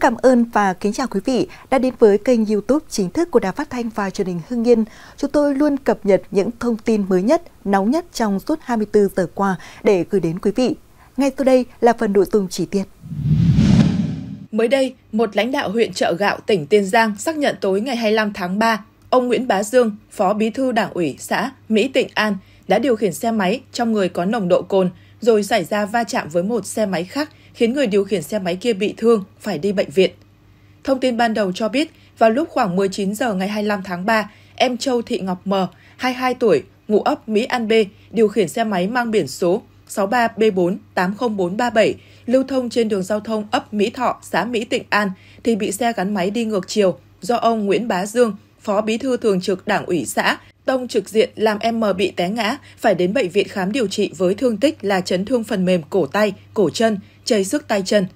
cảm ơn và kính chào quý vị đã đến với kênh YouTube chính thức của Đài Phát thanh và Truyền hình Hưng Yên. Chúng tôi luôn cập nhật những thông tin mới nhất, nóng nhất trong suốt 24 giờ qua để gửi đến quý vị. Ngay sau đây là phần nội dung chi tiết. Mới đây, một lãnh đạo huyện Trợ Gạo, tỉnh Tiền Giang xác nhận tối ngày 25 tháng 3, ông Nguyễn Bá Dương, Phó Bí thư Đảng ủy xã Mỹ Tịnh An đã điều khiển xe máy trong người có nồng độ cồn rồi xảy ra va chạm với một xe máy khác khiến người điều khiển xe máy kia bị thương, phải đi bệnh viện. Thông tin ban đầu cho biết, vào lúc khoảng 19 giờ ngày 25 tháng 3, em Châu Thị Ngọc M, 22 tuổi, ngụ ấp Mỹ An B, điều khiển xe máy mang biển số 63B4-80437, lưu thông trên đường giao thông ấp Mỹ Thọ, xã Mỹ Tịnh An, thì bị xe gắn máy đi ngược chiều do ông Nguyễn Bá Dương, Phó Bí thư Thường trực Đảng ủy xã, tông trực diện làm em M bị té ngã, phải đến bệnh viện khám điều trị với thương tích là chấn thương phần mềm cổ tay, cổ chân, chảy sức tay chân.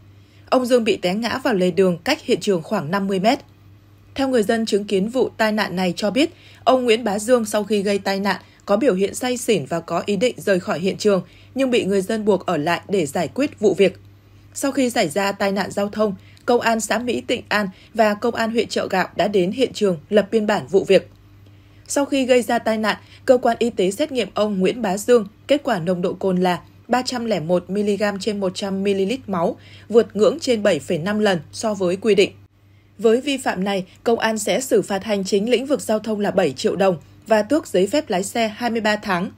Ông Dương bị té ngã vào lề đường cách hiện trường khoảng 50 mét. Theo người dân chứng kiến vụ tai nạn này cho biết, ông Nguyễn Bá Dương sau khi gây tai nạn có biểu hiện say xỉn và có ý định rời khỏi hiện trường, nhưng bị người dân buộc ở lại để giải quyết vụ việc. Sau khi xảy ra tai nạn giao thông, Công an xã Mỹ Tịnh An và Công an huyện trợ Gạo đã đến hiện trường lập biên bản vụ việc. Sau khi gây ra tai nạn, cơ quan y tế xét nghiệm ông Nguyễn Bá Dương, kết quả nồng độ cồn là 301 mg trên 100 ml máu, vượt ngưỡng trên 7,5 lần so với quy định. Với vi phạm này, công an sẽ xử phạt hành chính lĩnh vực giao thông là 7 triệu đồng và tước giấy phép lái xe 23 tháng.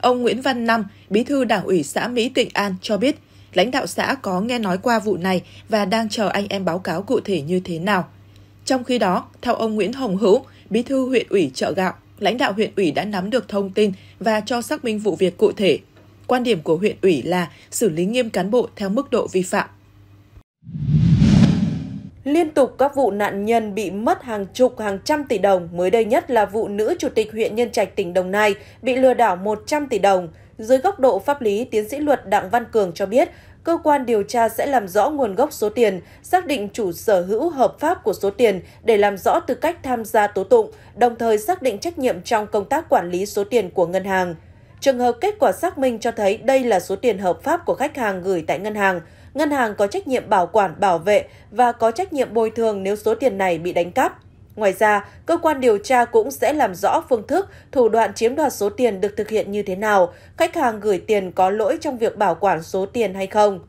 Ông Nguyễn Văn Năm, bí thư đảng ủy xã Mỹ Tịnh An cho biết, lãnh đạo xã có nghe nói qua vụ này và đang chờ anh em báo cáo cụ thể như thế nào. Trong khi đó, theo ông Nguyễn Hồng Hữu, bí thư huyện ủy chợ gạo, lãnh đạo huyện ủy đã nắm được thông tin và cho xác minh vụ việc cụ thể. Quan điểm của huyện ủy là xử lý nghiêm cán bộ theo mức độ vi phạm. Liên tục các vụ nạn nhân bị mất hàng chục, hàng trăm tỷ đồng, mới đây nhất là vụ nữ chủ tịch huyện Nhân Trạch tỉnh Đồng Nai bị lừa đảo 100 tỷ đồng. Dưới góc độ pháp lý, tiến sĩ luật Đặng Văn Cường cho biết, cơ quan điều tra sẽ làm rõ nguồn gốc số tiền, xác định chủ sở hữu hợp pháp của số tiền để làm rõ tư cách tham gia tố tụng, đồng thời xác định trách nhiệm trong công tác quản lý số tiền của ngân hàng. Trường hợp kết quả xác minh cho thấy đây là số tiền hợp pháp của khách hàng gửi tại ngân hàng, ngân hàng có trách nhiệm bảo quản, bảo vệ và có trách nhiệm bồi thường nếu số tiền này bị đánh cắp. Ngoài ra, cơ quan điều tra cũng sẽ làm rõ phương thức, thủ đoạn chiếm đoạt số tiền được thực hiện như thế nào, khách hàng gửi tiền có lỗi trong việc bảo quản số tiền hay không.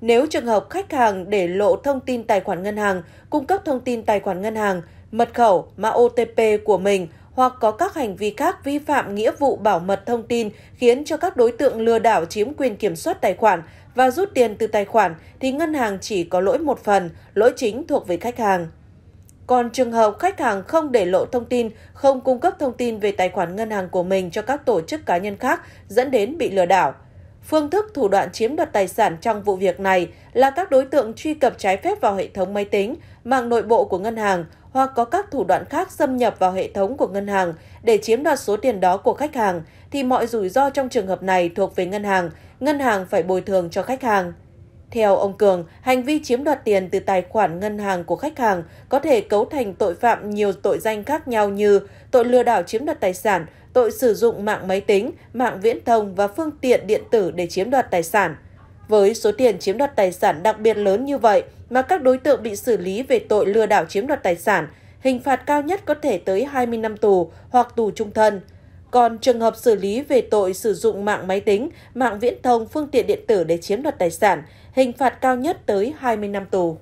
Nếu trường hợp khách hàng để lộ thông tin tài khoản ngân hàng, cung cấp thông tin tài khoản ngân hàng, mật khẩu, mã OTP của mình hoặc có các hành vi khác vi phạm nghĩa vụ bảo mật thông tin khiến cho các đối tượng lừa đảo chiếm quyền kiểm soát tài khoản và rút tiền từ tài khoản thì ngân hàng chỉ có lỗi một phần, lỗi chính thuộc về khách hàng. Còn trường hợp khách hàng không để lộ thông tin, không cung cấp thông tin về tài khoản ngân hàng của mình cho các tổ chức cá nhân khác dẫn đến bị lừa đảo. Phương thức thủ đoạn chiếm đoạt tài sản trong vụ việc này là các đối tượng truy cập trái phép vào hệ thống máy tính, mạng nội bộ của ngân hàng hoặc có các thủ đoạn khác xâm nhập vào hệ thống của ngân hàng để chiếm đoạt số tiền đó của khách hàng, thì mọi rủi ro trong trường hợp này thuộc về ngân hàng, ngân hàng phải bồi thường cho khách hàng. Theo ông Cường, hành vi chiếm đoạt tiền từ tài khoản ngân hàng của khách hàng có thể cấu thành tội phạm nhiều tội danh khác nhau như tội lừa đảo chiếm đoạt tài sản, tội sử dụng mạng máy tính, mạng viễn thông và phương tiện điện tử để chiếm đoạt tài sản. Với số tiền chiếm đoạt tài sản đặc biệt lớn như vậy mà các đối tượng bị xử lý về tội lừa đảo chiếm đoạt tài sản, hình phạt cao nhất có thể tới 20 năm tù hoặc tù trung thân. Còn trường hợp xử lý về tội sử dụng mạng máy tính, mạng viễn thông, phương tiện điện tử để chiếm đoạt tài sản, hình phạt cao nhất tới 20 năm tù.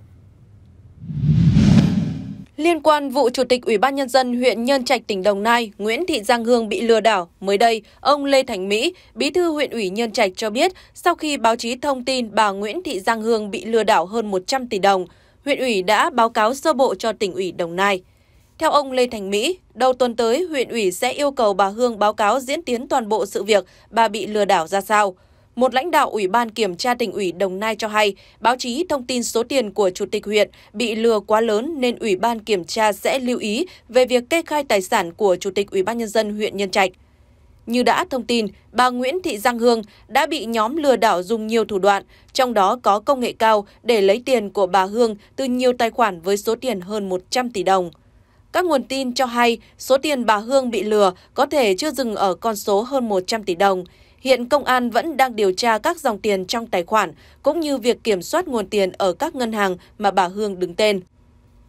Liên quan vụ Chủ tịch Ủy ban Nhân dân huyện Nhân Trạch, tỉnh Đồng Nai, Nguyễn Thị Giang Hương bị lừa đảo, mới đây, ông Lê Thành Mỹ, bí thư huyện ủy Nhân Trạch cho biết, sau khi báo chí thông tin bà Nguyễn Thị Giang Hương bị lừa đảo hơn 100 tỷ đồng, huyện ủy đã báo cáo sơ bộ cho tỉnh ủy Đồng Nai. Theo ông Lê Thành Mỹ, đầu tuần tới, huyện ủy sẽ yêu cầu bà Hương báo cáo diễn tiến toàn bộ sự việc bà bị lừa đảo ra sao một lãnh đạo Ủy ban Kiểm tra tỉnh ủy Đồng Nai cho hay, báo chí thông tin số tiền của Chủ tịch huyện bị lừa quá lớn nên Ủy ban Kiểm tra sẽ lưu ý về việc kê khai tài sản của Chủ tịch Ủy ban Nhân dân huyện Nhân Trạch. Như đã thông tin, bà Nguyễn Thị Giang Hương đã bị nhóm lừa đảo dùng nhiều thủ đoạn, trong đó có công nghệ cao để lấy tiền của bà Hương từ nhiều tài khoản với số tiền hơn 100 tỷ đồng. Các nguồn tin cho hay số tiền bà Hương bị lừa có thể chưa dừng ở con số hơn 100 tỷ đồng. Hiện công an vẫn đang điều tra các dòng tiền trong tài khoản, cũng như việc kiểm soát nguồn tiền ở các ngân hàng mà bà Hương đứng tên.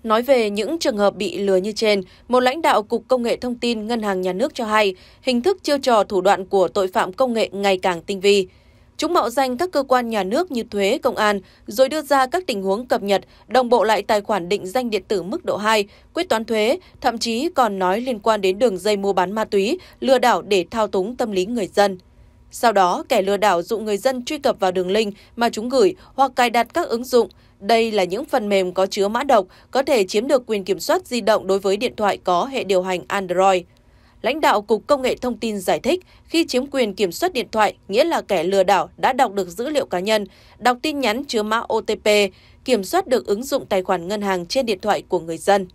Nói về những trường hợp bị lừa như trên, một lãnh đạo Cục Công nghệ Thông tin Ngân hàng Nhà nước cho hay, hình thức chiêu trò thủ đoạn của tội phạm công nghệ ngày càng tinh vi. Chúng mạo danh các cơ quan nhà nước như thuế, công an, rồi đưa ra các tình huống cập nhật, đồng bộ lại tài khoản định danh điện tử mức độ 2, quyết toán thuế, thậm chí còn nói liên quan đến đường dây mua bán ma túy, lừa đảo để thao túng tâm lý người dân. Sau đó, kẻ lừa đảo dụ người dân truy cập vào đường link mà chúng gửi hoặc cài đặt các ứng dụng. Đây là những phần mềm có chứa mã độc, có thể chiếm được quyền kiểm soát di động đối với điện thoại có hệ điều hành Android. Lãnh đạo Cục Công nghệ Thông tin giải thích, khi chiếm quyền kiểm soát điện thoại, nghĩa là kẻ lừa đảo đã đọc được dữ liệu cá nhân, đọc tin nhắn chứa mã OTP, kiểm soát được ứng dụng tài khoản ngân hàng trên điện thoại của người dân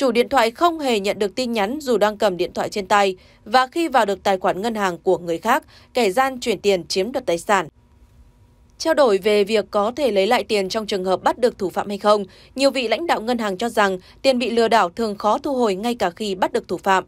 chủ điện thoại không hề nhận được tin nhắn dù đang cầm điện thoại trên tay và khi vào được tài khoản ngân hàng của người khác, kẻ gian chuyển tiền chiếm đoạt tài sản. Trao đổi về việc có thể lấy lại tiền trong trường hợp bắt được thủ phạm hay không, nhiều vị lãnh đạo ngân hàng cho rằng tiền bị lừa đảo thường khó thu hồi ngay cả khi bắt được thủ phạm.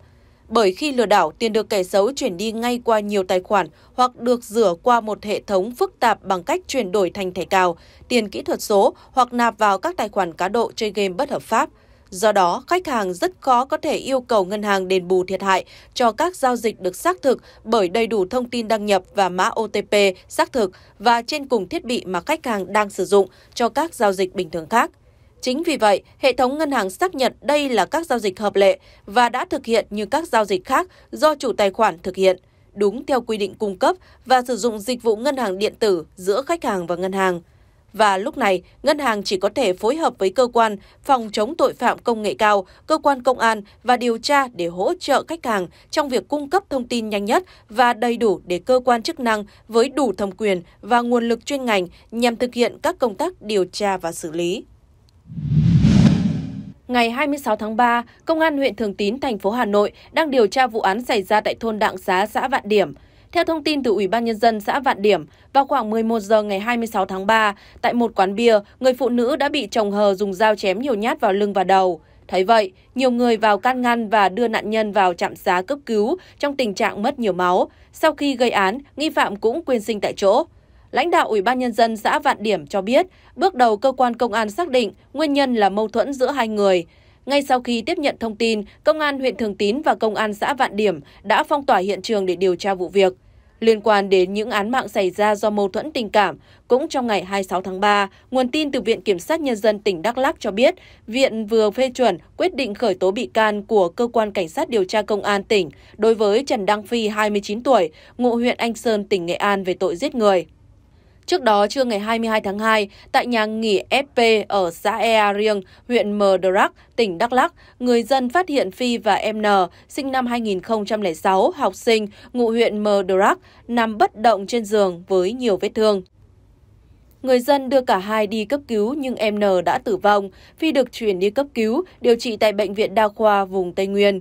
Bởi khi lừa đảo, tiền được kẻ xấu chuyển đi ngay qua nhiều tài khoản hoặc được rửa qua một hệ thống phức tạp bằng cách chuyển đổi thành thẻ cào, tiền kỹ thuật số hoặc nạp vào các tài khoản cá độ chơi game bất hợp pháp – Do đó, khách hàng rất khó có thể yêu cầu ngân hàng đền bù thiệt hại cho các giao dịch được xác thực bởi đầy đủ thông tin đăng nhập và mã OTP xác thực và trên cùng thiết bị mà khách hàng đang sử dụng cho các giao dịch bình thường khác. Chính vì vậy, hệ thống ngân hàng xác nhận đây là các giao dịch hợp lệ và đã thực hiện như các giao dịch khác do chủ tài khoản thực hiện, đúng theo quy định cung cấp và sử dụng dịch vụ ngân hàng điện tử giữa khách hàng và ngân hàng và lúc này ngân hàng chỉ có thể phối hợp với cơ quan phòng chống tội phạm công nghệ cao, cơ quan công an và điều tra để hỗ trợ khách hàng trong việc cung cấp thông tin nhanh nhất và đầy đủ để cơ quan chức năng với đủ thẩm quyền và nguồn lực chuyên ngành nhằm thực hiện các công tác điều tra và xử lý. Ngày 26 tháng 3, Công an huyện Thường Tín, thành phố Hà Nội đang điều tra vụ án xảy ra tại thôn Đặng Xá, xã Vạn Điểm. Theo thông tin từ Ủy ban Nhân dân xã Vạn Điểm, vào khoảng 11 giờ ngày 26 tháng 3, tại một quán bia, người phụ nữ đã bị chồng hờ dùng dao chém nhiều nhát vào lưng và đầu. Thấy vậy, nhiều người vào can ngăn và đưa nạn nhân vào trạm xá cấp cứu trong tình trạng mất nhiều máu. Sau khi gây án, nghi phạm cũng quyên sinh tại chỗ. Lãnh đạo Ủy ban Nhân dân xã Vạn Điểm cho biết, bước đầu cơ quan công an xác định nguyên nhân là mâu thuẫn giữa hai người. Ngay sau khi tiếp nhận thông tin, Công an huyện Thường Tín và Công an xã Vạn Điểm đã phong tỏa hiện trường để điều tra vụ việc. Liên quan đến những án mạng xảy ra do mâu thuẫn tình cảm, cũng trong ngày 26 tháng 3, nguồn tin từ Viện Kiểm sát Nhân dân tỉnh Đắk Lắc cho biết, Viện vừa phê chuẩn quyết định khởi tố bị can của Cơ quan Cảnh sát điều tra Công an tỉnh đối với Trần Đăng Phi, 29 tuổi, ngụ huyện Anh Sơn, tỉnh Nghệ An về tội giết người. Trước đó, trưa ngày 22 tháng 2, tại nhà nghỉ FP ở xã Ea Riêng, huyện Mờ Đắc, tỉnh Đắk Lắc, người dân phát hiện Phi và em N, sinh năm 2006, học sinh, ngụ huyện Mờ Đắc, nằm bất động trên giường với nhiều vết thương. Người dân đưa cả hai đi cấp cứu nhưng em N đã tử vong. Phi được chuyển đi cấp cứu, điều trị tại Bệnh viện Đa khoa vùng Tây Nguyên.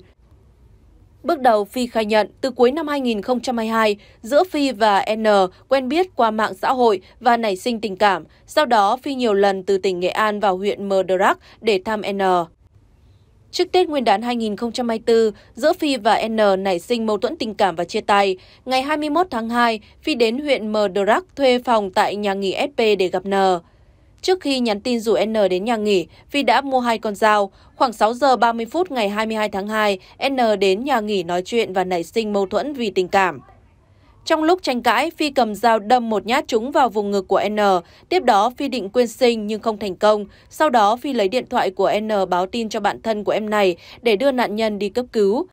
Bước đầu, Phi khai nhận từ cuối năm 2022, giữa Phi và N quen biết qua mạng xã hội và nảy sinh tình cảm. Sau đó, Phi nhiều lần từ tỉnh Nghệ An vào huyện Mờ Đờ để thăm N. Trước Tết Nguyên đán 2024, giữa Phi và N nảy sinh mâu thuẫn tình cảm và chia tay. Ngày 21 tháng 2, Phi đến huyện Mờ Đờ thuê phòng tại nhà nghỉ SP để gặp N trước khi nhắn tin rủ N đến nhà nghỉ vì đã mua hai con dao. Khoảng 6 giờ 30 phút ngày 22 tháng 2, N đến nhà nghỉ nói chuyện và nảy sinh mâu thuẫn vì tình cảm. Trong lúc tranh cãi, Phi cầm dao đâm một nhát trúng vào vùng ngực của N. Tiếp đó, Phi định quyên sinh nhưng không thành công. Sau đó, Phi lấy điện thoại của N báo tin cho bạn thân của em này để đưa nạn nhân đi cấp cứu.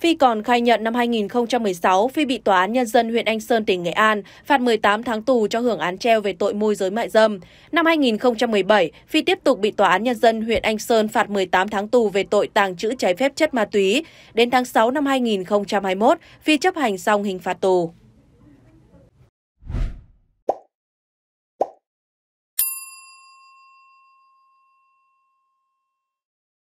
Phi còn khai nhận năm 2016, Phi bị Tòa án Nhân dân huyện Anh Sơn, tỉnh Nghệ An phạt 18 tháng tù cho hưởng án treo về tội môi giới mại dâm. Năm 2017, Phi tiếp tục bị Tòa án Nhân dân huyện Anh Sơn phạt 18 tháng tù về tội tàng trữ trái phép chất ma túy. Đến tháng 6 năm 2021, Phi chấp hành xong hình phạt tù.